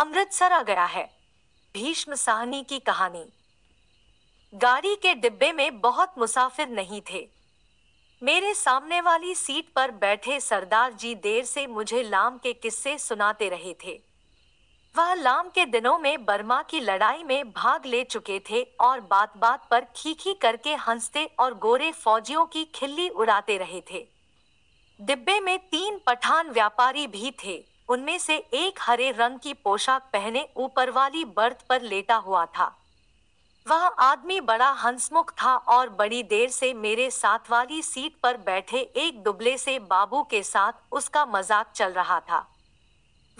अमृतसर आ गया है भीष्म साहनी की कहानी गाड़ी के डिब्बे में बहुत मुसाफिर नहीं थे मेरे सामने वाली सीट पर बैठे सरदार जी देर से मुझे लाम के किस्से सुनाते रहे थे वह लाम के दिनों में बर्मा की लड़ाई में भाग ले चुके थे और बात बात पर खीखी करके हंसते और गोरे फौजियों की खिल्ली उड़ाते रहे थे डिब्बे में तीन पठान व्यापारी भी थे उनमें से एक हरे रंग की पोशाक पहने ऊपर वाली बर्थ पर लेटा हुआ था वह आदमी बड़ा हंसमुख था और बड़ी देर से मेरे साथ वाली सीट पर बैठे एक दुबले से बाबू के साथ उसका मजाक चल रहा था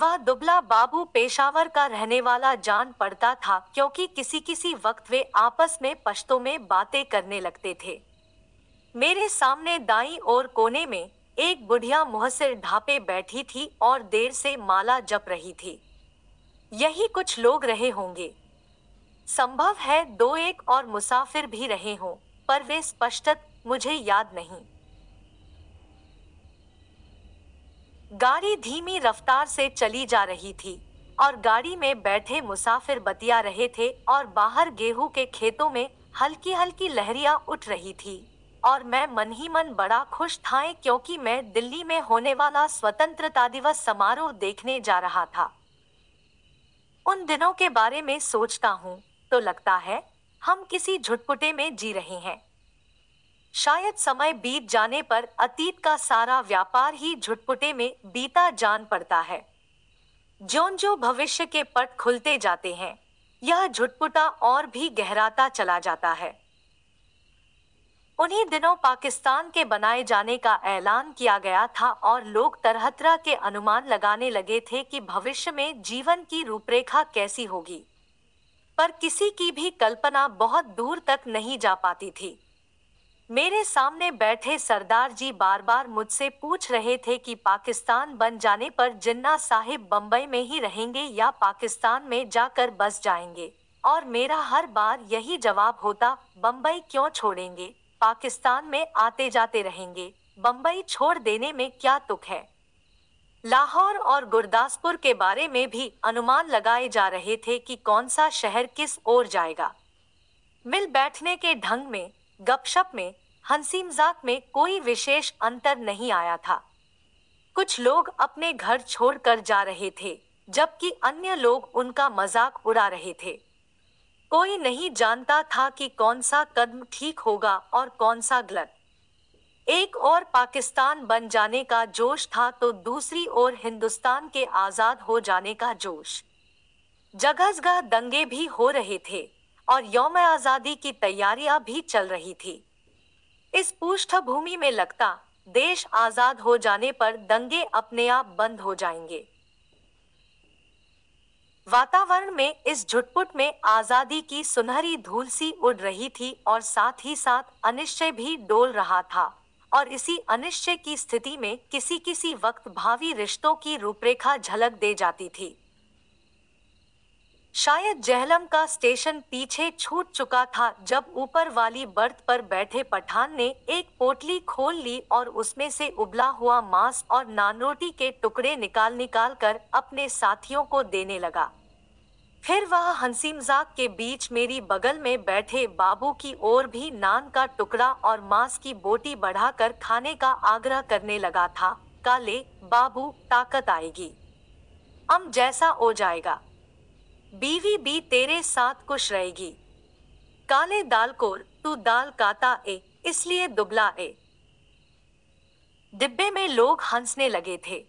वह दुबला बाबू पेशावर का रहने वाला जान पड़ता था क्योंकि किसी किसी वक्त वे आपस में पश्तों में बातें करने लगते थे मेरे सामने दाई और कोने में एक बुढ़िया मुहसिर ढापे बैठी थी और देर से माला जप रही थी यही कुछ लोग रहे होंगे संभव है दो एक और मुसाफिर भी रहे हों पर वे स्पष्टत मुझे याद नहीं गाड़ी धीमी रफ्तार से चली जा रही थी और गाड़ी में बैठे मुसाफिर बतिया रहे थे और बाहर गेहूं के खेतों में हल्की हल्की लहरियां उठ रही थी और मैं मन ही मन बड़ा खुश था क्योंकि मैं दिल्ली में होने वाला स्वतंत्रता दिवस समारोह देखने जा रहा था उन दिनों के बारे में सोचता हूँ तो लगता है हम किसी झुटपुटे में जी रहे हैं शायद समय बीत जाने पर अतीत का सारा व्यापार ही झुटपुटे में बीता जान पड़ता है जो जो भविष्य के पट खुलते जाते हैं यह झुटपुटा और भी गहराता चला जाता है उन्हीं दिनों पाकिस्तान के बनाए जाने का ऐलान किया गया था और लोग तरह तरह के अनुमान लगाने लगे थे कि भविष्य में जीवन की रूपरेखा कैसी होगी पर किसी की भी कल्पना बहुत दूर तक नहीं जा पाती थी मेरे सामने बैठे सरदार जी बार बार मुझसे पूछ रहे थे कि पाकिस्तान बन जाने पर जिन्ना साहिब बम्बई में ही रहेंगे या पाकिस्तान में जाकर बस जाएंगे और मेरा हर बार यही जवाब होता बम्बई क्यों छोड़ेंगे पाकिस्तान में आते जाते रहेंगे बंबई छोड़ देने में क्या तुक है लाहौर और गुरदासपुर के बारे में भी अनुमान लगाए जा रहे थे कि कौन सा शहर किस ओर जाएगा मिल बैठने के ढंग में गपशप में हंसी मजाक में कोई विशेष अंतर नहीं आया था कुछ लोग अपने घर छोड़कर जा रहे थे जबकि अन्य लोग उनका मजाक उड़ा रहे थे कोई नहीं जानता था कि कौन सा कदम ठीक होगा और कौन सा गलत एक और पाकिस्तान बन जाने का जोश था तो दूसरी ओर हिंदुस्तान के आज़ाद हो जाने का जोश जगह जगह दंगे भी हो रहे थे और यौम आज़ादी की तैयारियां भी चल रही थी इस पृष्ठभूमि में लगता देश आज़ाद हो जाने पर दंगे अपने आप बंद हो जाएंगे वातावरण में इस झुटपुट में आजादी की सुनहरी धूल सी उड़ रही थी और साथ ही साथ अनिश्चय भी डोल रहा था और इसी अनिश्चय की स्थिति में किसी किसी वक्त भावी रिश्तों की रूपरेखा झलक दे जाती थी शायद जहलम का स्टेशन पीछे छूट चुका था जब ऊपर वाली बर्थ पर बैठे पठान ने एक पोटली खोल ली और उसमें से उबला हुआ मांस और नानरोटी के टुकड़े निकाल निकाल कर अपने साथियों को देने लगा फिर वह हंसी मजाक के बीच मेरी बगल में बैठे बाबू की ओर भी नान का टुकड़ा और मांस की बोटी बढ़ाकर खाने का आग्रह करने लगा था काले बाबू ताकत आएगी हम जैसा हो जाएगा बीवी भी तेरे साथ खुश रहेगी काले दाल कोर तू दाल काता ए इसलिए दुबला ए डिब्बे में लोग हंसने लगे थे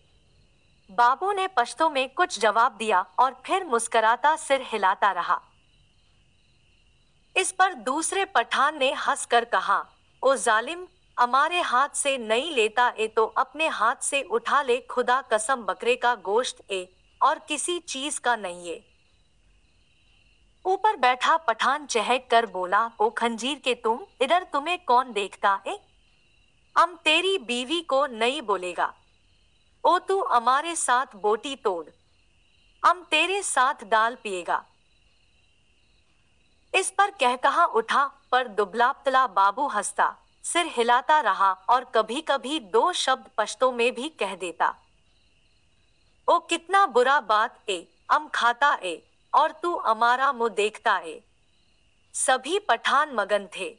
बाबू ने पश्तों में कुछ जवाब दिया और फिर मुस्कराता सिर हिलाता रहा इस पर दूसरे पठान ने हंसकर कहा ओ जालिम हमारे हाथ से नहीं लेता ए तो अपने हाथ से उठा ले खुदा कसम बकरे का गोश्त ए और किसी चीज का नहीं है ऊपर बैठा पठान चहक कर बोला ओ खंजीर के तुम इधर तुम्हें कौन देखता है हम तेरी बीवी को नहीं बोलेगा ओ तू हमारे साथ बोटी तोड़ हम तेरे साथ डाल पिएगा इस पर कह कहा उठा पर दुबलापतला बाबू हंसता सिर हिलाता रहा और कभी कभी दो शब्द पश्तो में भी कह देता ओ कितना बुरा बात ए अम खाता ए और तू अमारा मुंह देखता ए सभी पठान मगन थे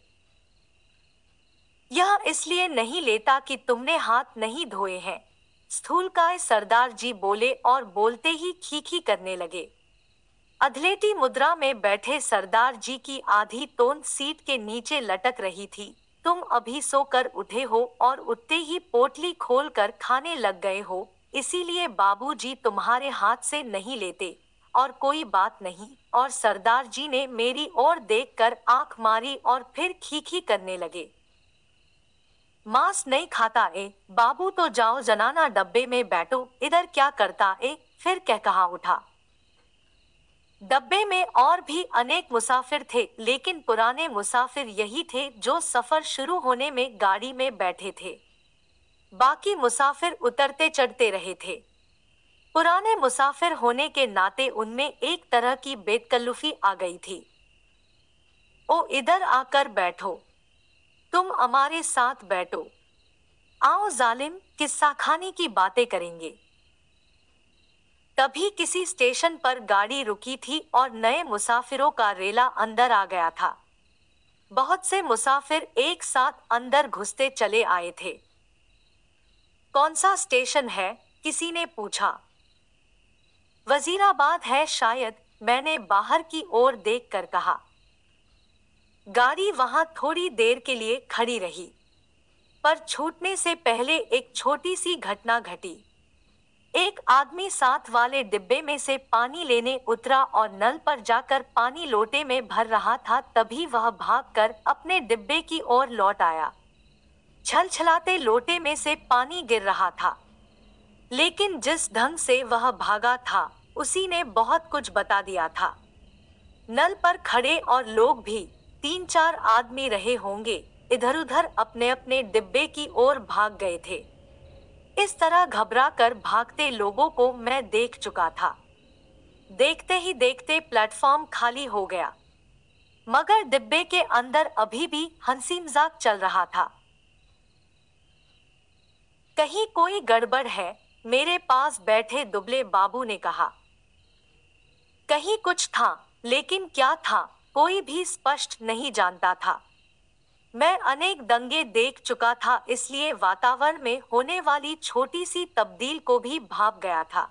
यह इसलिए नहीं लेता कि तुमने हाथ नहीं धोए हैं स्थूल काय सरदार जी बोले और बोलते ही खीखी करने लगे अधलेटी मुद्रा में बैठे सरदार जी की आधी तोन सीट के नीचे लटक रही थी तुम अभी सोकर उठे हो और उठते ही पोटली खोल कर खाने लग गए हो इसीलिए बाबूजी तुम्हारे हाथ से नहीं लेते और कोई बात नहीं और सरदार जी ने मेरी ओर देखकर आंख मारी और फिर खीखी करने लगे मांस नहीं खाता ए बाबू तो जाओ जनाना डब्बे में बैठो इधर क्या करता ए फिर कह कहा उठा डब्बे में और भी अनेक मुसाफिर थे लेकिन पुराने मुसाफिर यही थे जो सफर शुरू होने में गाड़ी में बैठे थे बाकी मुसाफिर उतरते चढ़ते रहे थे पुराने मुसाफिर होने के नाते उनमें एक तरह की बेतकल्लुफी आ गई थी ओ इधर आकर बैठो तुम हमारे साथ बैठो आओ जालिम किस्सा खाने की बातें करेंगे तभी किसी स्टेशन पर गाड़ी रुकी थी और नए मुसाफिरों का रेला अंदर आ गया था बहुत से मुसाफिर एक साथ अंदर घुसते चले आए थे कौन सा स्टेशन है किसी ने पूछा वजीराबाद है शायद मैंने बाहर की ओर देखकर कहा गाड़ी वहां थोड़ी देर के लिए खड़ी रही पर छूटने से पहले एक छोटी सी घटना घटी एक आदमी साथ वाले डिब्बे में से पानी लेने उतरा और नल पर जाकर पानी लोटे में भर रहा था तभी वह भागकर अपने डिब्बे की ओर लौट आया छल छलाते लोटे में से पानी गिर रहा था लेकिन जिस ढंग से वह भागा था उसी ने बहुत कुछ बता दिया था नल पर खड़े और लोग भी तीन चार आदमी रहे होंगे इधर उधर अपने अपने डिब्बे की ओर भाग गए थे इस तरह घबरा कर भागते लोगों को मैं देख चुका था देखते ही देखते प्लेटफॉर्म खाली हो गया मगर डिब्बे के अंदर अभी भी हंसी मजाक चल रहा था कहीं कोई गड़बड़ है मेरे पास बैठे दुबले बाबू ने कहा कहीं कुछ था लेकिन क्या था कोई भी स्पष्ट नहीं जानता था मैं अनेक दंगे देख चुका था इसलिए वातावरण में होने वाली छोटी सी तब्दील को भी भाप गया था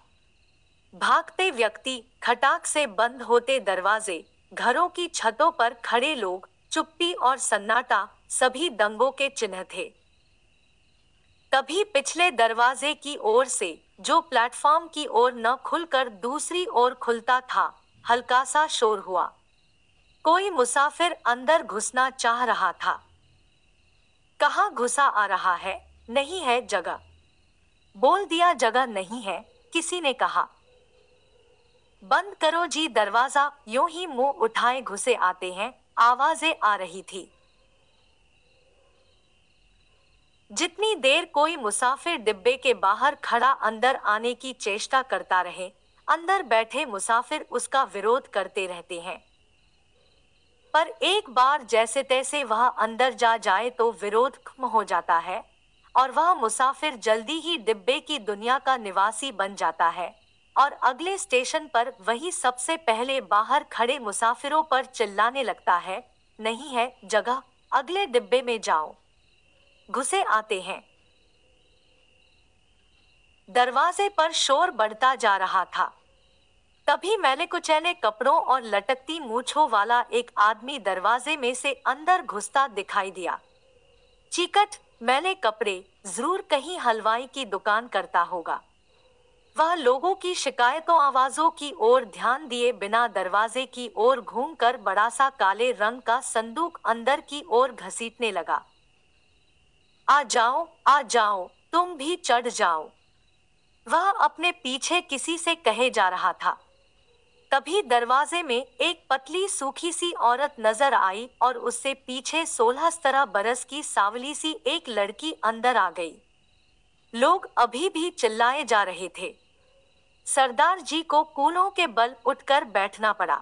भागते व्यक्ति खटाक से बंद होते दरवाजे घरों की छतों पर खड़े लोग चुप्पी और सन्नाटा सभी दंगों के चिन्ह थे तभी पिछले दरवाजे की ओर से जो प्लेटफॉर्म की ओर न खुलकर दूसरी ओर खुलता था हल्का सा शोर हुआ कोई मुसाफिर अंदर घुसना चाह रहा था कहा घुसा आ रहा है नहीं है जगह बोल दिया जगह नहीं है किसी ने कहा बंद करो जी दरवाजा यूं ही मुंह उठाए घुसे आते हैं आवाजें आ रही थी जितनी देर कोई मुसाफिर डिब्बे के बाहर खड़ा अंदर आने की चेष्टा करता रहे अंदर बैठे मुसाफिर उसका विरोध करते रहते हैं पर एक बार जैसे तैसे वह अंदर जा जाए तो विरोध खत्म हो जाता है और वह मुसाफिर जल्दी ही डिब्बे की दुनिया का निवासी बन जाता है और अगले स्टेशन पर वही सबसे पहले बाहर खड़े मुसाफिरों पर चिल्लाने लगता है नहीं है जगह अगले डिब्बे में जाओ घुसे आते हैं दरवाजे पर शोर बढ़ता जा रहा था तभी मैले कुचैले कपड़ों और लटकती मूछों वाला एक आदमी दरवाजे में से अंदर घुसता दिखाई दिया चिकट मैले कपड़े जरूर कहीं हलवाई की दुकान करता होगा वह लोगों की शिकायतों आवाजों की ओर ध्यान दिए बिना दरवाजे की ओर घूमकर बड़ा सा काले रंग का संदूक अंदर की ओर घसीटने लगा आ जाओ आ जाओ तुम भी चढ़ जाओ वह अपने पीछे किसी से कहे जा रहा था तभी दरवाजे में एक पतली सूखी सी औरत नजर आई और उससे पीछे सोलह सत्रह बरस की सावली सी एक लड़की अंदर आ गई लोग अभी भी चिल्लाए जा रहे थे सरदार जी को कूलों के बल उठकर बैठना पड़ा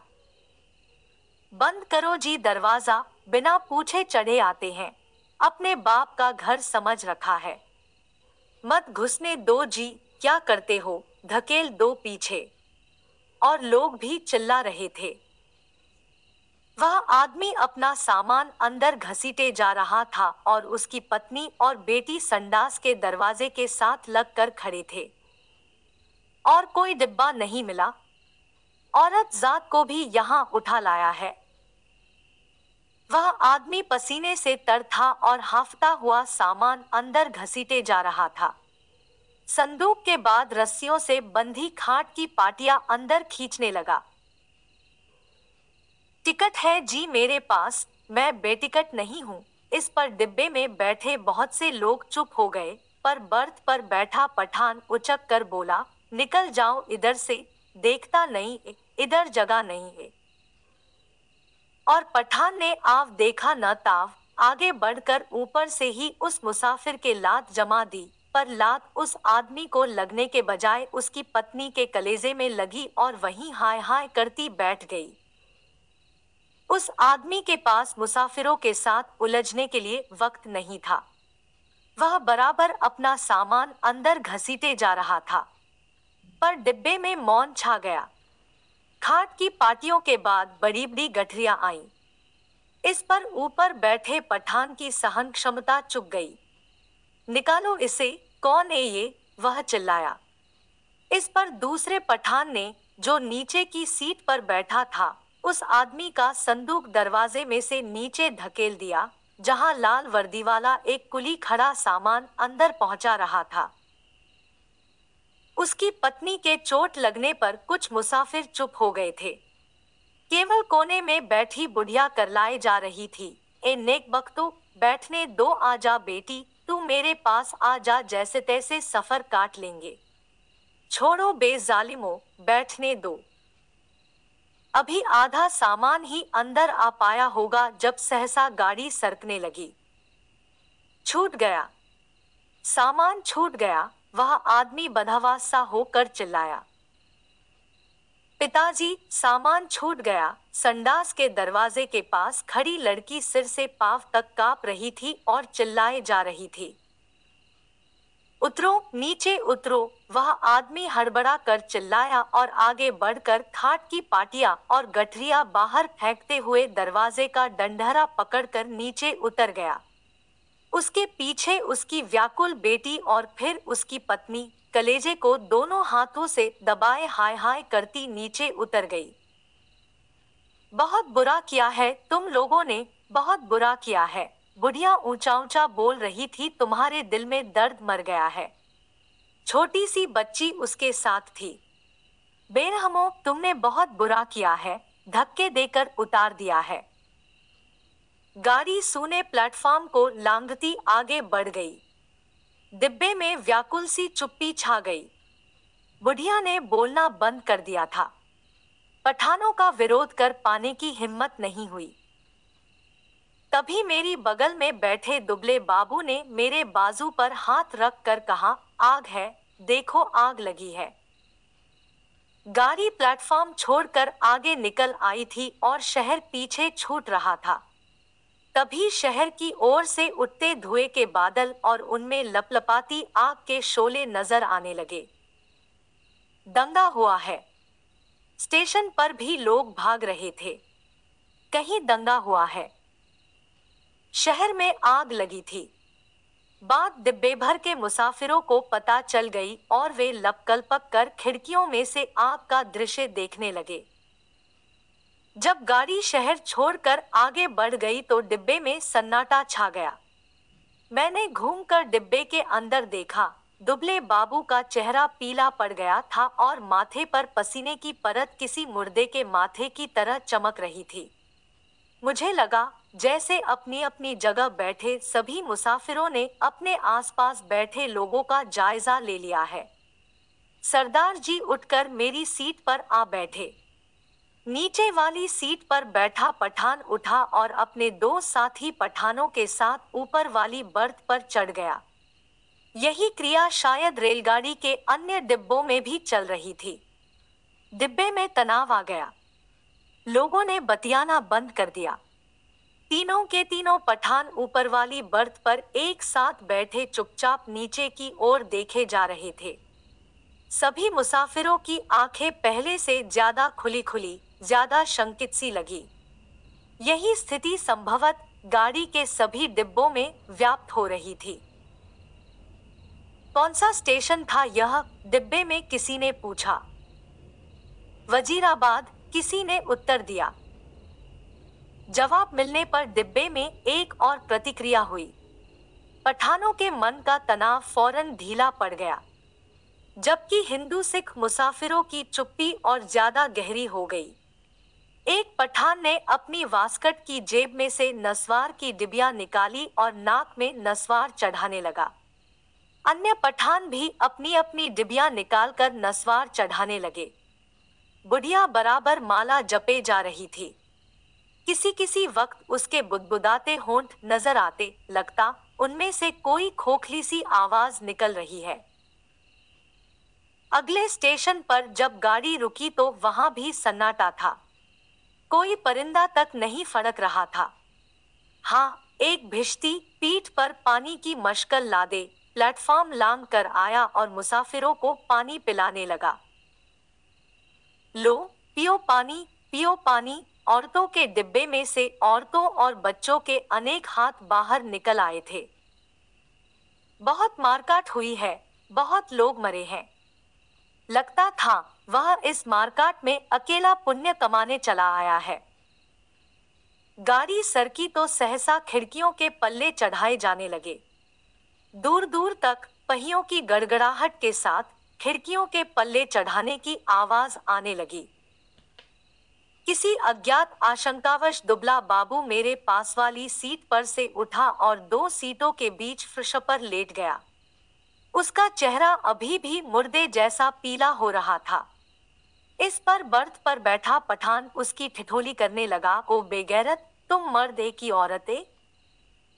बंद करो जी दरवाजा बिना पूछे चढ़े आते हैं अपने बाप का घर समझ रखा है मत घुसने दो जी क्या करते हो धकेल दो पीछे और लोग भी चिल्ला रहे थे वह आदमी अपना सामान अंदर घसीटे जा रहा था और उसकी पत्नी और बेटी संडास के दरवाजे के साथ लग कर खड़े थे और कोई डिब्बा नहीं मिला औरत जात को भी यहां उठा लाया है वह आदमी पसीने से तर था और हाफता हुआ सामान अंदर घसीटे जा रहा था संदूक के बाद रस्सियों से बंधी खाट की पाटिया अंदर खींचने लगा टिकट है जी मेरे पास मैं बेटिकट नहीं हूँ इस पर डिब्बे में बैठे बहुत से लोग चुप हो गए पर बर्थ पर बैठा पठान उचक कर बोला निकल जाओ इधर से देखता नहीं इधर जगह नहीं है और पठान ने आव देखा न ताव आगे बढ़कर ऊपर से ही उस मुसाफिर के लात जमा दी पर लात उस आदमी को लगने के बजाय उसकी पत्नी के कलेजे में लगी और वहीं हाय हाय करती बैठ गई उस आदमी के पास मुसाफिरों के साथ उलझने के लिए वक्त नहीं था वह बराबर अपना सामान अंदर घसीटे जा रहा था पर डिब्बे में मौन छा गया खाट की पार्टियों के बाद बड़ी बड़ी गठरियां आईं। इस पर ऊपर बैठे पठान की सहन क्षमता चुक गई निकालो इसे कौन है ये वह चिल्लाया इस पर दूसरे पठान ने जो नीचे की सीट पर बैठा था उस आदमी का संदूक दरवाजे में से नीचे धकेल दिया जहां लाल वर्दी वाला एक कुली खड़ा सामान अंदर पहुंचा रहा था उसकी पत्नी के चोट लगने पर कुछ मुसाफिर चुप हो गए थे केवल कोने में बैठी बुढ़िया करलाए जा रही थी ए नेक बख्तो बैठने दो आजा बेटी तू मेरे पास आ जा जैसे तैसे सफर काट लेंगे छोड़ो बेजालिमो बैठने दो अभी आधा सामान ही अंदर आ पाया होगा जब सहसा गाड़ी सरकने लगी छूट गया सामान छूट गया वह आदमी बधावा होकर चिल्लाया पिताजी सामान छूट गया संडास के दरवाजे के पास खड़ी लड़की सिर से पाव तक कांप रही थी और चिल्लाए जा रही थी उतरो नीचे उतरो वह आदमी हड़बड़ा कर चिल्लाया और आगे बढ़कर खाट की पाटिया और गठरिया बाहर फेंकते हुए दरवाजे का डंडहरा पकड़कर नीचे उतर गया उसके पीछे उसकी व्याकुल बेटी और फिर उसकी पत्नी कलेजे को दोनों हाथों से दबाए हाय हाय करती नीचे उतर गई बहुत बुरा किया है तुम लोगों ने बहुत बुरा किया है बुढ़िया ऊंचा ऊंचा बोल रही थी तुम्हारे दिल में दर्द मर गया है छोटी सी बच्ची उसके साथ थी बेरहमो तुमने बहुत बुरा किया है धक्के देकर उतार दिया है गाड़ी सूने प्लेटफॉर्म को लांगती आगे बढ़ गई डिब्बे में व्याकुल सी चुप्पी छा गई बुढ़िया ने बोलना बंद कर दिया था पठानों का विरोध कर पाने की हिम्मत नहीं हुई तभी मेरी बगल में बैठे दुबले बाबू ने मेरे बाजू पर हाथ रख कर कहा आग है देखो आग लगी है गाड़ी प्लेटफॉर्म छोड़कर आगे निकल आई थी और शहर पीछे छूट रहा था तभी शहर की ओर से उठते धुएं के बादल और उनमें लपलपाती आग के शोले नजर आने लगे दंगा हुआ है स्टेशन पर भी लोग भाग रहे थे कहीं दंगा हुआ है शहर में आग लगी थी बात डिब्बे भर के मुसाफिरों को पता चल गई और वे लपकल पक कर खिड़कियों में से आग का दृश्य देखने लगे जब गाड़ी शहर छोड़कर आगे बढ़ गई तो डिब्बे में सन्नाटा छा गया मैंने घूमकर डिब्बे के अंदर देखा दुबले बाबू का चेहरा पीला पड़ गया था और माथे पर पसीने की परत किसी मुर्दे के माथे की तरह चमक रही थी मुझे लगा जैसे अपनी अपनी जगह बैठे सभी मुसाफिरों ने अपने आसपास बैठे लोगों का जायजा ले लिया है सरदार जी उठकर मेरी सीट पर आ बैठे नीचे वाली सीट पर बैठा पठान उठा और अपने दो साथी पठानों के साथ ऊपर वाली बर्थ पर चढ़ गया यही क्रिया शायद रेलगाड़ी के अन्य डिब्बों में भी चल रही थी डिब्बे में तनाव आ गया लोगों ने बतियाना बंद कर दिया तीनों के तीनों पठान ऊपर वाली बर्थ पर एक साथ बैठे चुपचाप नीचे की ओर देखे जा रहे थे सभी मुसाफिरों की आंखें पहले से ज्यादा खुली खुली ज्यादा शंकित सी लगी यही स्थिति संभवत गाड़ी के सभी डिब्बों में व्याप्त हो रही थी कौन सा स्टेशन था यह डिब्बे में किसी ने पूछा वजीराबाद किसी ने उत्तर दिया जवाब मिलने पर डिब्बे में एक और प्रतिक्रिया हुई पठानों के मन का तनाव फौरन ढीला पड़ गया जबकि हिंदू सिख मुसाफिरों की चुप्पी और ज्यादा गहरी हो गई एक पठान ने अपनी वास्कट की जेब में से नस्वार की डिबिया निकाली और नाक में नस्वार चढ़ाने लगा अन्य पठान भी अपनी अपनी डिबिया निकालकर नसवार चढ़ाने लगे बुढ़िया बराबर माला जपे जा रही थी किसी किसी वक्त उसके बुदबुदाते होंठ नजर आते लगता उनमें से कोई खोखली सी आवाज निकल रही है अगले स्टेशन पर जब गाड़ी रुकी तो वहां भी सन्नाटा था कोई परिंदा तक नहीं फड़क रहा था हाँ एक भिश्ती पीठ पर पानी की मशकल लादे प्लेटफॉर्म लांग कर आया और मुसाफिरों को पानी पिलाने लगा लो पियो पानी पियो पानी औरतों के डिब्बे में से औरतों और बच्चों के अनेक हाथ बाहर निकल आए थे बहुत मारकाट हुई है बहुत लोग मरे हैं लगता था वह इस मारकाट में अकेला पुण्य कमाने चला आया है गाड़ी सरकी तो सहसा खिड़कियों के पल्ले चढ़ाए जाने लगे दूर दूर तक पहियों की गड़गड़ाहट के साथ खिड़कियों के पल्ले चढ़ाने की आवाज आने लगी किसी अज्ञात आशंकावश दुबला बाबू मेरे पास वाली सीट पर से उठा और दो सीटों के बीच फ्रश पर लेट गया उसका चेहरा अभी भी मुर्दे जैसा पीला हो रहा था इस पर बर्थ पर बैठा पठान उसकी ठिठोली करने लगा ओ बेगैरत तुम मर्द की औरतें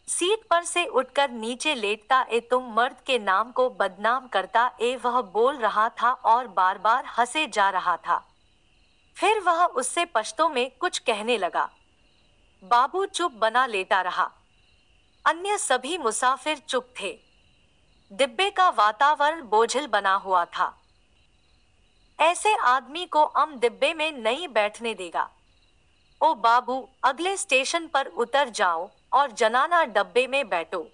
सीट पर से उठकर नीचे लेटता ए तुम मर्द के नाम को बदनाम करता ए वह बोल रहा था और बार बार हंसे जा रहा था फिर वह उससे पश्तों में कुछ कहने लगा बाबू चुप बना लेटा रहा अन्य सभी मुसाफिर चुप थे डिब्बे का वातावरण बोझिल बना हुआ था ऐसे आदमी को अम डिब्बे में नहीं बैठने देगा ओ बाबू अगले स्टेशन पर उतर जाओ और जनाना डब्बे में बैठो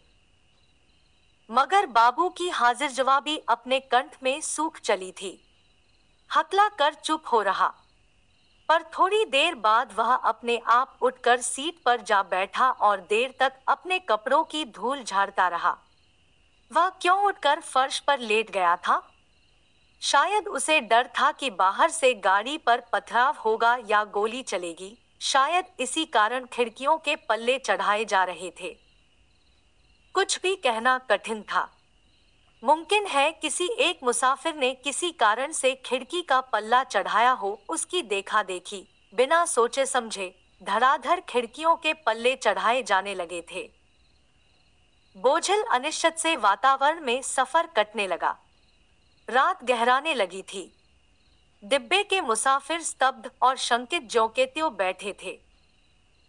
मगर बाबू की हाजिर जवाबी अपने कंठ में सूख चली थी हकला कर चुप हो रहा पर थोड़ी देर बाद वह अपने आप उठकर सीट पर जा बैठा और देर तक अपने कपड़ों की धूल झाड़ता रहा वह क्यों उठकर फर्श पर लेट गया था शायद उसे डर था कि बाहर से गाड़ी पर पथराव होगा या गोली चलेगी शायद इसी कारण खिड़कियों के पल्ले चढ़ाए जा रहे थे कुछ भी कहना कठिन था मुमकिन है किसी एक मुसाफिर ने किसी कारण से खिड़की का पल्ला चढ़ाया हो उसकी देखा देखी बिना सोचे समझे धड़ाधड़ खिड़कियों के पल्ले चढ़ाए जाने लगे थे बोझल अनिश्चित से वातावरण में सफर कटने लगा रात गहराने लगी थी डिब्बे के मुसाफिर स्तब्ध और शंकित जोके त्यो बैठे थे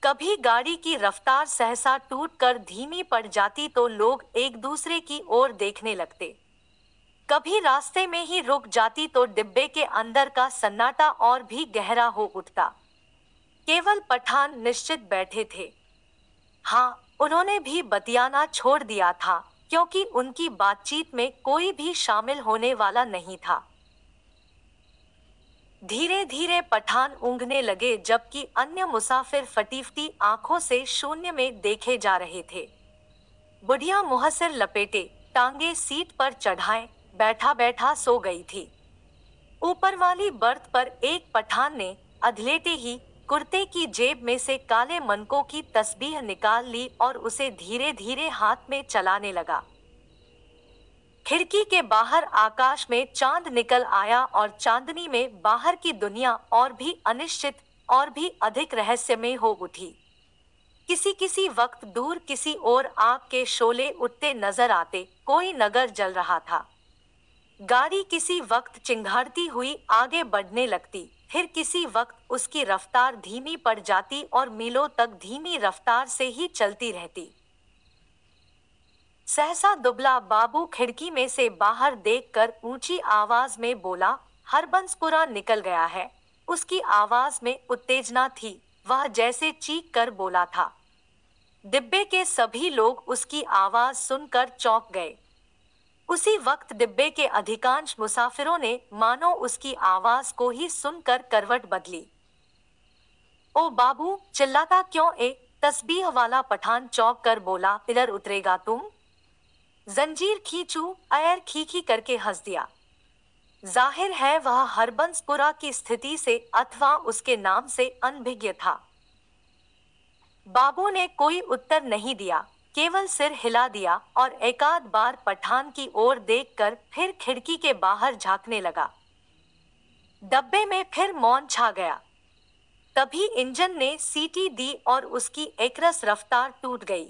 कभी गाड़ी की रफ्तार सहसा टूट कर धीमी पड़ जाती तो लोग एक दूसरे की ओर देखने लगते कभी रास्ते में ही रुक जाती तो डिब्बे के अंदर का सन्नाटा और भी गहरा हो उठता केवल पठान निश्चित बैठे थे हाँ उन्होंने भी बतियाना छोड़ दिया था क्योंकि उनकी बातचीत में कोई भी शामिल होने वाला नहीं था धीरे धीरे पठान ऊँघने लगे जबकि अन्य मुसाफिर फटीफटी आंखों से शून्य में देखे जा रहे थे बुढ़िया मुहसर लपेटे टांगे सीट पर चढ़ाए बैठा बैठा सो गई थी ऊपर वाली बर्थ पर एक पठान ने अधलेटे ही कुर्ते की जेब में से काले मनकों की तस्बीह निकाल ली और उसे धीरे धीरे हाथ में चलाने लगा खिड़की के बाहर आकाश में चांद निकल आया और चांदनी में बाहर की दुनिया और भी अनिश्चित और भी अधिक रहस्यमय हो उठी किसी किसी वक्त दूर किसी और आग के शोले उठते नजर आते कोई नगर जल रहा था गाड़ी किसी वक्त चिंघाड़ती हुई आगे बढ़ने लगती फिर किसी वक्त उसकी रफ्तार धीमी पड़ जाती और मीलों तक धीमी रफ्तार से ही चलती रहती सहसा दुबला बाबू खिड़की में से बाहर देखकर ऊंची आवाज में बोला हरबंसपुरा निकल गया है उसकी आवाज में उत्तेजना थी वह जैसे चीख कर बोला था डिब्बे के सभी लोग उसकी आवाज सुनकर चौंक गए उसी वक्त डिब्बे के अधिकांश मुसाफिरों ने मानो उसकी आवाज को ही सुनकर करवट बदली ओ बाबू चिल्लाता क्यों ए तस्बीह वाला पठान चौंक कर बोला इधर उतरेगा तुम जंजीर खींचू अयर खीखी करके हंस दिया जाहिर है वह हरबंसपुरा की स्थिति से अथवा उसके नाम से अनभिज्ञ था बाबू ने कोई उत्तर नहीं दिया केवल सिर हिला दिया और एकाध बार पठान की ओर देखकर फिर खिड़की के बाहर झांकने लगा डब्बे में फिर मौन छा गया तभी इंजन ने सीटी दी और उसकी एकरस रफ्तार टूट गई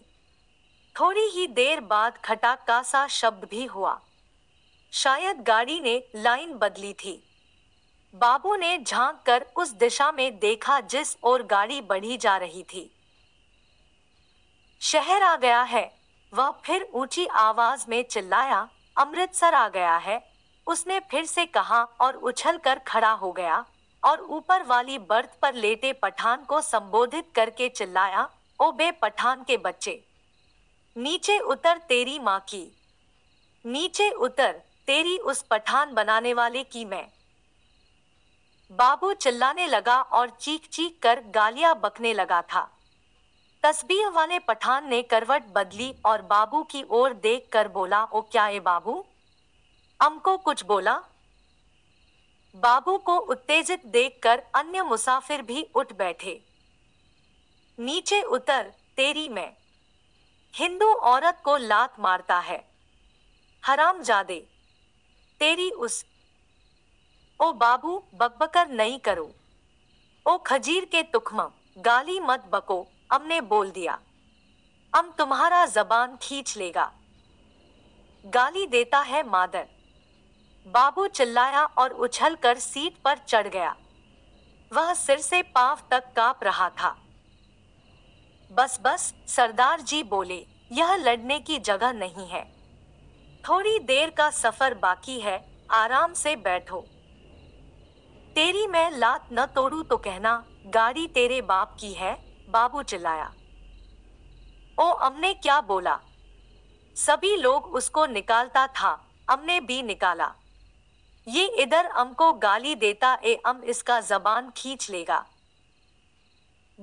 थोड़ी ही देर बाद खटाक का सा शब्द भी हुआ शायद गाड़ी ने लाइन बदली थी बाबू ने झांक कर उस दिशा में देखा जिस ओर गाड़ी बढ़ी जा रही थी शहर आ गया है वह फिर ऊंची आवाज में चिल्लाया अमृतसर आ गया है उसने फिर से कहा और उछल कर खड़ा हो गया और ऊपर वाली बर्थ पर लेटे पठान को संबोधित करके चिल्लाया ओ बे पठान के बच्चे नीचे उतर तेरी माँ की नीचे उतर तेरी उस पठान बनाने वाले की मैं बाबू चिल्लाने लगा और चीख चीख कर गालियां बकने लगा था तस्बीह वाले पठान ने करवट बदली और बाबू की ओर देख कर बोला ओ क्या है बाबू हमको कुछ बोला बाबू को उत्तेजित देखकर अन्य मुसाफिर भी उठ बैठे नीचे उतर तेरी मैं हिंदू औरत को लात मारता है हराम जादे तेरी उस ओ बाबू बकबकर नहीं करो ओ खजीर के तुखम गाली मत बको अमने बोल दिया अम तुम्हारा जबान खींच लेगा गाली देता है मादर बाबू चिल्लाया और उछलकर सीट पर चढ़ गया वह सिर से पांव तक कांप रहा था बस बस सरदार जी बोले यह लड़ने की जगह नहीं है थोड़ी देर का सफर बाकी है आराम से बैठो तेरी मैं लात न तोड़ू तो कहना गाड़ी तेरे बाप की है बाबू चिल्लाया ओ अमने क्या बोला सभी लोग उसको निकालता था अमने भी निकाला ये इधर अम को गाली देता ए अम इसका जबान खींच लेगा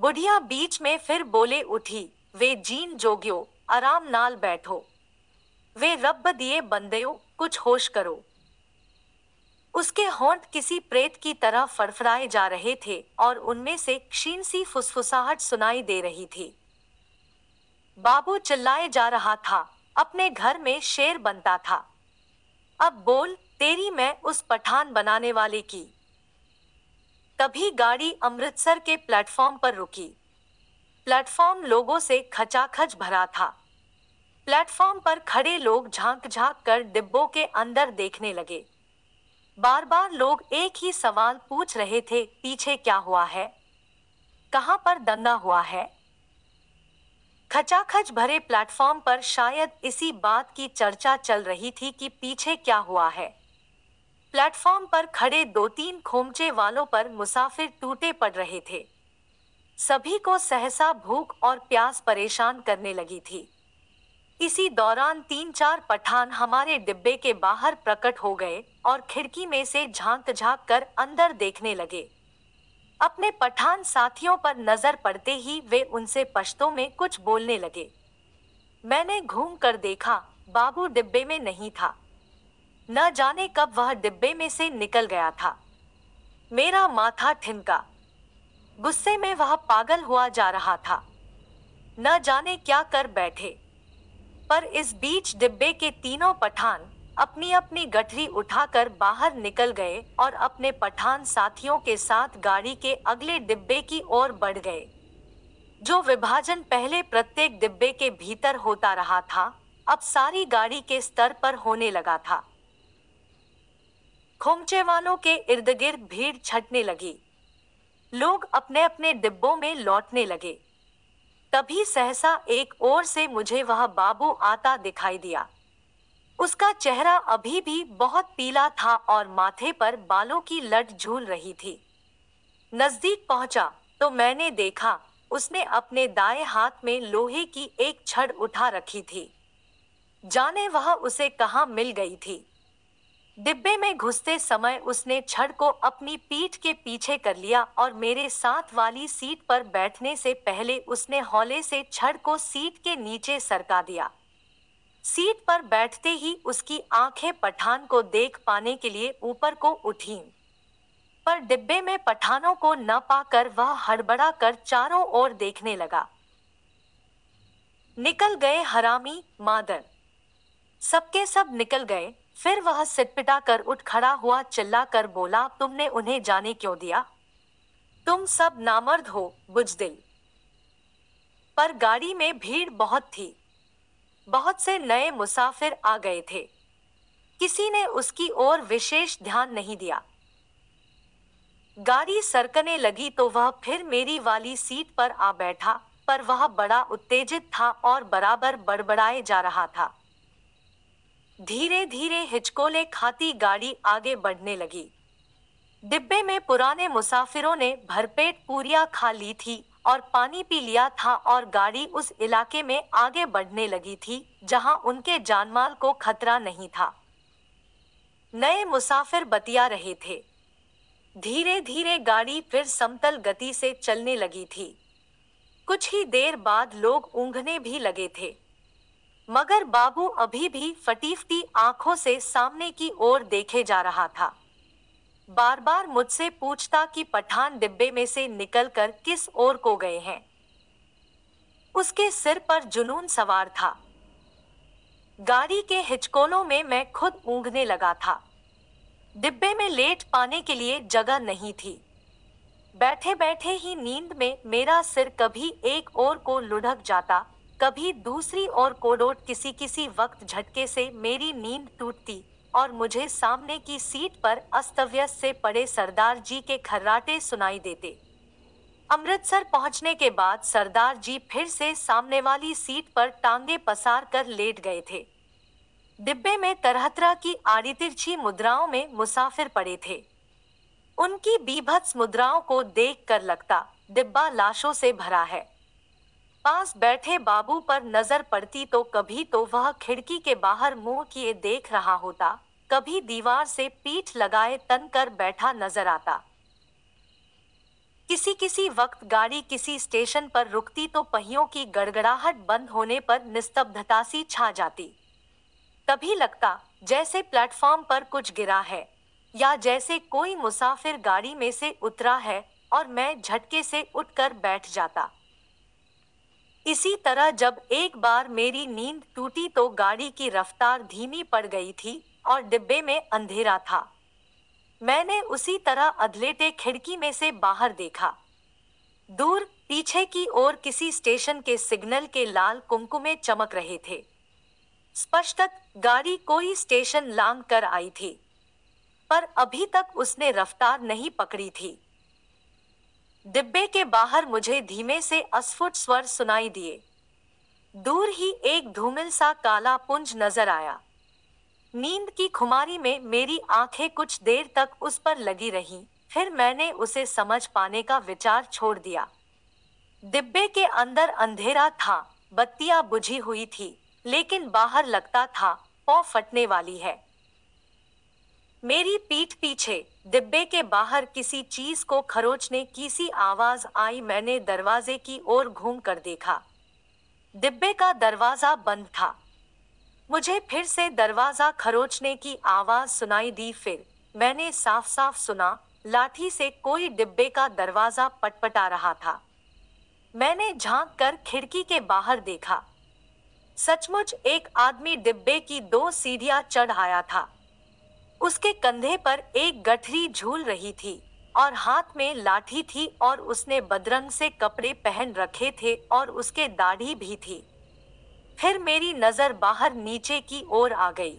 बुढ़िया बीच में फिर बोले उठी वे जीन जोगियो आराम नाल बैठो वे रब दिए बंदेओ कुछ होश करो उसके होंठ किसी प्रेत की तरह फड़फड़ाए जा रहे थे और उनमें से क्षीण सी फुसफुसाहट सुनाई दे रही थी बाबू चिल्लाए जा रहा था अपने घर में शेर बनता था अब बोल तेरी मैं उस पठान बनाने वाले की तभी गाड़ी अमृतसर के प्लेटफॉर्म पर रुकी प्लेटफॉर्म लोगों से खचाखच भरा था प्लेटफॉर्म पर खड़े लोग झांक झांक कर डिब्बों के अंदर देखने लगे बार बार लोग एक ही सवाल पूछ रहे थे पीछे क्या हुआ है कहां पर दंगा हुआ है खचाखच भरे प्लेटफॉर्म पर शायद इसी बात की चर्चा चल रही थी कि पीछे क्या हुआ है प्लेटफॉर्म पर खड़े दो तीन खोमचे वालों पर मुसाफिर टूटे पड़ रहे थे सभी को सहसा भूख और प्यास परेशान करने लगी थी इसी दौरान तीन चार पठान हमारे डिब्बे के बाहर प्रकट हो गए और खिड़की में से झांक झांक कर अंदर देखने लगे अपने पठान साथियों पर नजर पड़ते ही वे उनसे पश्तों में कुछ बोलने लगे मैंने घूम कर देखा बाबू डिब्बे में नहीं था न जाने कब वह डिब्बे में से निकल गया था मेरा माथा ठिनका गुस्से में वह पागल हुआ जा रहा था न जाने क्या कर बैठे पर इस बीच डिब्बे के तीनों पठान अपनी अपनी गठरी उठाकर बाहर निकल गए और अपने पठान साथियों के साथ गाड़ी के अगले डिब्बे की ओर बढ़ गए जो विभाजन पहले प्रत्येक डिब्बे के भीतर होता रहा था अब सारी गाड़ी के स्तर पर होने लगा था खोमचे वालों के इर्द गिर्द भीड़ छटने लगी लोग अपने अपने डिब्बों में लौटने लगे तभी सहसा एक ओर से मुझे वह बाबू आता दिखाई दिया उसका चेहरा अभी भी बहुत पीला था और माथे पर बालों की लट झूल रही थी नजदीक पहुंचा तो मैंने देखा उसने अपने दाएं हाथ में लोहे की एक छड़ उठा रखी थी जाने वह उसे कहां मिल गई थी डिब्बे में घुसते समय उसने छड़ को अपनी पीठ के पीछे कर लिया और मेरे साथ वाली सीट पर बैठने से पहले उसने हौले से छड़ को सीट के नीचे सरका दिया सीट पर बैठते ही उसकी आंखें पठान को देख पाने के लिए ऊपर को उठी पर डिब्बे में पठानों को न पाकर वह हड़बड़ा कर चारों ओर देखने लगा निकल गए हरामी मादर सबके सब निकल गए फिर वह सिटपिटा कर उठ खड़ा हुआ चिल्ला कर बोला तुमने उन्हें जाने क्यों दिया तुम सब नामर्द हो बुजदिल पर गाड़ी में भीड़ बहुत थी बहुत से नए मुसाफिर आ गए थे किसी ने उसकी ओर विशेष ध्यान नहीं दिया गाड़ी सरकने लगी तो वह फिर मेरी वाली सीट पर आ बैठा पर वह बड़ा उत्तेजित था और बराबर बड़बड़ाए जा रहा था धीरे धीरे हिचकोले खाती गाड़ी आगे बढ़ने लगी डिब्बे में पुराने मुसाफिरों ने भरपेट पूरिया खा ली थी और पानी पी लिया था और गाड़ी उस इलाके में आगे बढ़ने लगी थी जहां उनके जानमाल को खतरा नहीं था नए मुसाफिर बतिया रहे थे धीरे धीरे गाड़ी फिर समतल गति से चलने लगी थी कुछ ही देर बाद लोग ऊंघने भी लगे थे मगर बाबू अभी भी फटीफटी आंखों से सामने की ओर देखे जा रहा था बार बार मुझसे पूछता कि पठान डिब्बे में से निकलकर किस ओर को गए हैं उसके सिर पर जुनून सवार था गाड़ी के हिचकोलों में मैं खुद ऊँगने लगा था डिब्बे में लेट पाने के लिए जगह नहीं थी बैठे बैठे ही नींद में मेरा सिर कभी एक ओर को लुढ़क जाता कभी दूसरी ओर कोडोट किसी किसी वक्त झटके से मेरी नींद टूटती और मुझे सामने की सीट पर अस्तव्यस्त से पड़े सरदार जी के खर्राटे सुनाई देते अमृतसर पहुंचने के बाद सरदार जी फिर से सामने वाली सीट पर टांगे पसार कर लेट गए थे डिब्बे में तरह तरह की आड़ी तिरछी मुद्राओं में मुसाफिर पड़े थे उनकी बीभत्स मुद्राओं को देख कर लगता डिब्बा लाशों से भरा है पास बैठे बाबू पर नजर पड़ती तो कभी तो वह खिड़की के बाहर मुंह किए देख रहा होता कभी दीवार से पीठ लगाए तन कर बैठा नजर आता किसी किसी वक्त गाड़ी किसी स्टेशन पर रुकती तो पहियों की गड़गड़ाहट बंद होने पर निस्तब्धता सी छा जाती कभी लगता जैसे प्लेटफॉर्म पर कुछ गिरा है या जैसे कोई मुसाफिर गाड़ी में से उतरा है और मैं झटके से उठकर बैठ जाता इसी तरह जब एक बार मेरी नींद टूटी तो गाड़ी की रफ्तार धीमी पड़ गई थी और डिब्बे में अंधेरा था मैंने उसी तरह अधलेटे खिड़की में से बाहर देखा दूर पीछे की ओर किसी स्टेशन के सिग्नल के लाल कुमकुमे चमक रहे थे स्पष्टत गाड़ी कोई स्टेशन लांग कर आई थी पर अभी तक उसने रफ्तार नहीं पकड़ी थी डिब्बे के बाहर मुझे धीमे से अस्फुट स्वर सुनाई दिए दूर ही एक धूमिल सा काला पुंज नजर आया नींद की खुमारी में मेरी आंखें कुछ देर तक उस पर लगी रही फिर मैंने उसे समझ पाने का विचार छोड़ दिया डिब्बे के अंदर अंधेरा था बत्तियां बुझी हुई थी लेकिन बाहर लगता था पौ फटने वाली है मेरी पीठ पीछे डिब्बे के बाहर किसी चीज को खरोचने की सी आवाज आई मैंने दरवाजे की ओर घूम कर देखा डिब्बे का दरवाजा बंद था मुझे फिर से दरवाजा खरोचने की आवाज सुनाई दी फिर मैंने साफ साफ सुना लाठी से कोई डिब्बे का दरवाजा पटपटा रहा था मैंने झांक कर खिड़की के बाहर देखा सचमुच एक आदमी डिब्बे की दो सीढ़ियां चढ़ आया था उसके कंधे पर एक गठरी झूल रही थी और हाथ में लाठी थी और उसने बदरंग से कपड़े पहन रखे थे और उसके दाढ़ी भी थी फिर मेरी नज़र बाहर नीचे की ओर आ गई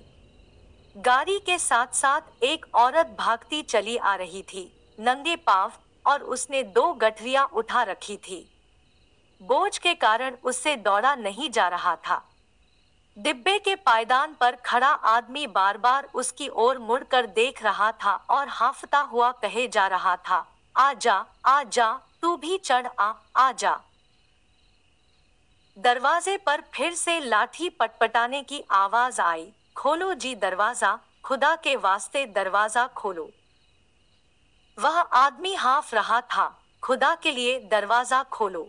गाड़ी के साथ साथ एक औरत भागती चली आ रही थी नंगे पाव और उसने दो गठरिया उठा रखी थी बोझ के कारण उससे दौड़ा नहीं जा रहा था डिब्बे के पायदान पर खड़ा आदमी बार बार उसकी ओर मुड़कर देख रहा था और हाफता हुआ कहे जा रहा था आ जा आ जा तू भी चढ़ आ आ जा दरवाजे पर फिर से लाठी पटपटाने की आवाज आई खोलो जी दरवाजा खुदा के वास्ते दरवाजा खोलो वह आदमी हाफ रहा था खुदा के लिए दरवाजा खोलो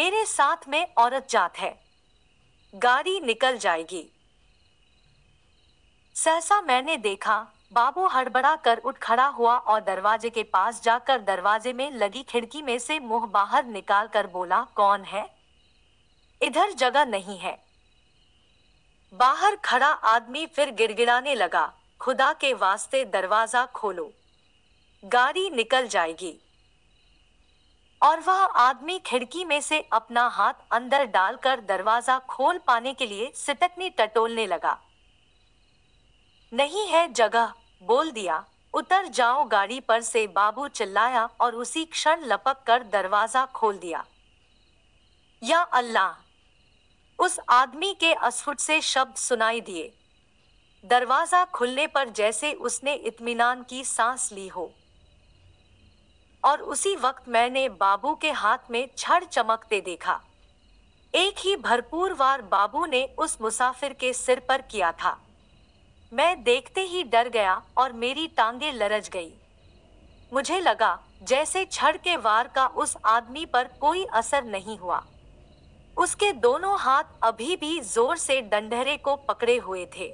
मेरे साथ में औरत जात है गाड़ी निकल जाएगी सहसा मैंने देखा बाबू हड़बड़ा कर उठ खड़ा हुआ और दरवाजे के पास जाकर दरवाजे में लगी खिड़की में से मुंह बाहर निकाल कर बोला कौन है इधर जगह नहीं है बाहर खड़ा आदमी फिर गिड़गिड़ाने लगा खुदा के वास्ते दरवाजा खोलो गाड़ी निकल जाएगी और वह आदमी खिड़की में से अपना हाथ अंदर डालकर दरवाजा खोल पाने के लिए सितकनी टटोलने लगा नहीं है जगह बोल दिया उतर जाओ गाड़ी पर से बाबू चिल्लाया और उसी क्षण लपक कर दरवाजा खोल दिया या अल्लाह उस आदमी के अस्फुट से शब्द सुनाई दिए दरवाजा खुलने पर जैसे उसने इत्मीनान की सांस ली हो और उसी वक्त मैंने बाबू के हाथ में छड़ चमकते देखा एक ही भरपूर वार बाबू ने उस मुसाफिर के सिर पर किया था मैं देखते ही डर गया और मेरी टांगे लरज गई मुझे लगा जैसे छड़ के वार का उस आदमी पर कोई असर नहीं हुआ उसके दोनों हाथ अभी भी जोर से डंडरे को पकड़े हुए थे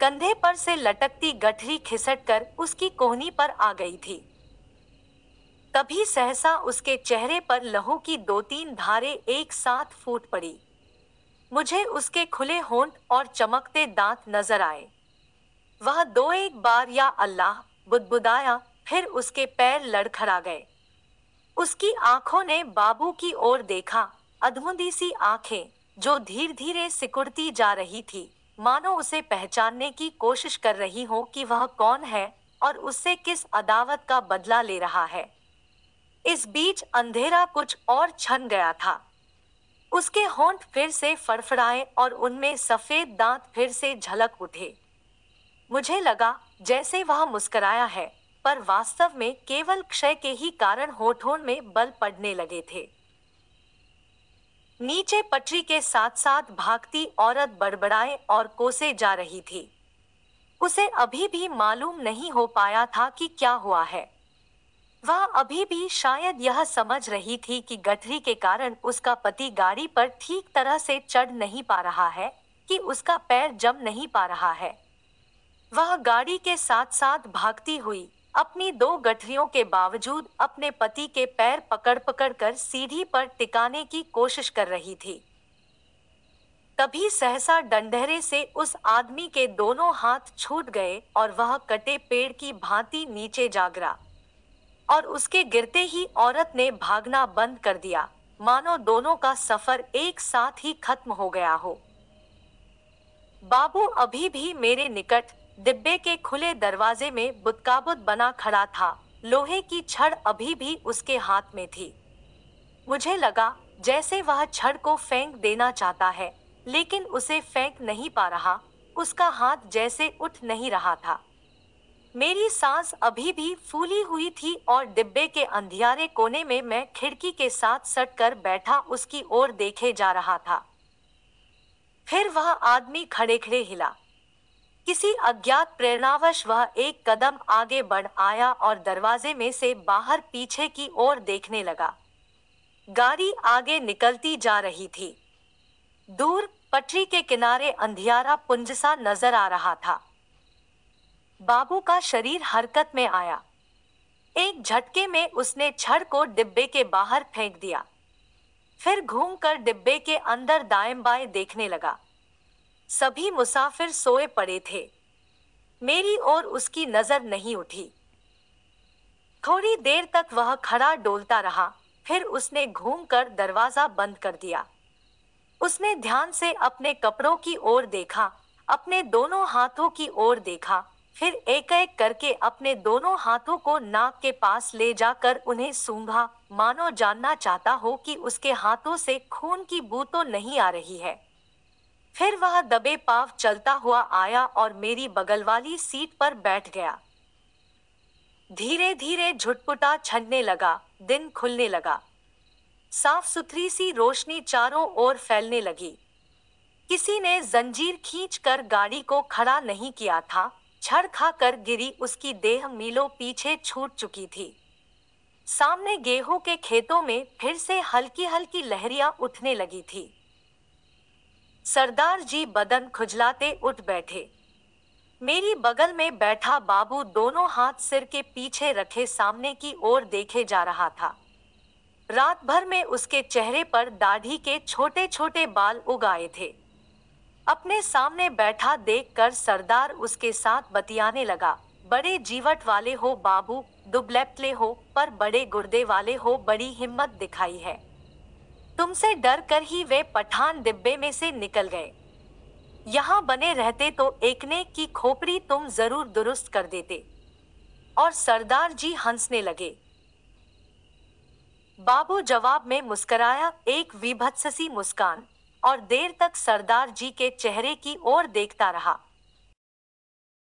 कंधे पर से लटकती गठरी खिसट कर उसकी कोहनी पर आ गई थी तभी सहसा उसके चेहरे पर लहू की दो तीन धारे एक साथ फूट पड़ी मुझे उसके खुले होंठ और चमकते दांत नजर आए वह दो एक बार या अल्लाह बुदबुदाया फिर उसके पैर लड़खड़ा गए उसकी आंखों ने बाबू की ओर देखा अधमुदी सी आंखें जो धीरे धीरे सिकुड़ती जा रही थी मानो उसे पहचानने की कोशिश कर रही हो कि वह कौन है और उससे किस अदावत का बदला ले रहा है इस बीच अंधेरा कुछ और छन गया था उसके होंठ फिर से फड़फड़ाए और उनमें सफेद दांत फिर से झलक उठे मुझे लगा जैसे वह मुस्कराया है पर वास्तव में केवल क्षय के ही कारण होठों में बल पड़ने लगे थे नीचे पटरी के साथ साथ भागती औरत बड़बड़ाए और कोसे जा रही थी उसे अभी भी मालूम नहीं हो पाया था कि क्या हुआ है वह अभी भी शायद यह समझ रही थी कि गठरी के कारण उसका पति गाड़ी पर ठीक तरह से चढ़ नहीं पा रहा है कि उसका पैर जम नहीं पा रहा है वह गाड़ी के साथ साथ भागती हुई अपनी दो गठरियों के बावजूद अपने पति के पैर पकड़ पकड़ कर सीढ़ी पर टिकाने की कोशिश कर रही थी तभी सहसा डंडहरे से उस आदमी के दोनों हाथ छूट गए और वह कटे पेड़ की भांति नीचे जागरा और उसके गिरते ही औरत ने भागना बंद कर दिया मानो दोनों का सफर एक साथ ही खत्म हो गया हो बाबू अभी भी मेरे निकट डिब्बे के खुले दरवाजे में बुतकाबुत बना खड़ा था लोहे की छड़ अभी भी उसके हाथ में थी मुझे लगा जैसे वह छड़ को फेंक देना चाहता है लेकिन उसे फेंक नहीं पा रहा उसका हाथ जैसे उठ नहीं रहा था मेरी सांस अभी भी फूली हुई थी और डिब्बे के अंधियारे कोने में मैं खिड़की के साथ सट कर बैठा उसकी ओर देखे जा रहा था फिर वह आदमी खड़े खड़े हिला किसी अज्ञात प्रेरणावश वह एक कदम आगे बढ़ आया और दरवाजे में से बाहर पीछे की ओर देखने लगा गाड़ी आगे निकलती जा रही थी दूर पटरी के किनारे अंधियारा पुंजसा नजर आ रहा था बाबू का शरीर हरकत में आया एक झटके में उसने छड़ को डिब्बे के बाहर फेंक दिया फिर घूमकर डिब्बे के अंदर दाएं बाएं देखने लगा सभी मुसाफिर सोए पड़े थे मेरी ओर उसकी नजर नहीं उठी थोड़ी देर तक वह खड़ा डोलता रहा फिर उसने घूमकर दरवाजा बंद कर दिया उसने ध्यान से अपने कपड़ों की ओर देखा अपने दोनों हाथों की ओर देखा फिर एक एक करके अपने दोनों हाथों को नाक के पास ले जाकर उन्हें सूंघा मानो जानना चाहता हो कि उसके हाथों से खून की बू तो नहीं आ रही है फिर वह दबे पाव चलता हुआ आया और मेरी बगल वाली सीट पर बैठ गया धीरे धीरे झुटपुटा छनने लगा दिन खुलने लगा साफ सुथरी सी रोशनी चारों ओर फैलने लगी किसी ने जंजीर खींचकर गाड़ी को खड़ा नहीं किया था छड़ खा कर गिरी उसकी देह मीलों पीछे छूट चुकी थी सामने गेहूं के खेतों में फिर से हल्की हल्की लहरियां उठने लगी थी सरदार जी बदन खुजलाते उठ बैठे मेरी बगल में बैठा बाबू दोनों हाथ सिर के पीछे रखे सामने की ओर देखे जा रहा था रात भर में उसके चेहरे पर दाढ़ी के छोटे छोटे बाल उगाए थे अपने सामने बैठा देखकर सरदार उसके साथ बतियाने लगा बड़े जीवट वाले हो बाबू दुबले हो पर बड़े गुर्दे वाले हो बड़ी हिम्मत दिखाई है तुमसे डर कर ही वे पठान डिब्बे में से निकल गए यहाँ बने रहते तो एकने की खोपड़ी तुम जरूर दुरुस्त कर देते और सरदार जी हंसने लगे बाबू जवाब में मुस्कराया एक विभत्ससी मुस्कान और देर तक सरदार जी के चेहरे की ओर देखता रहा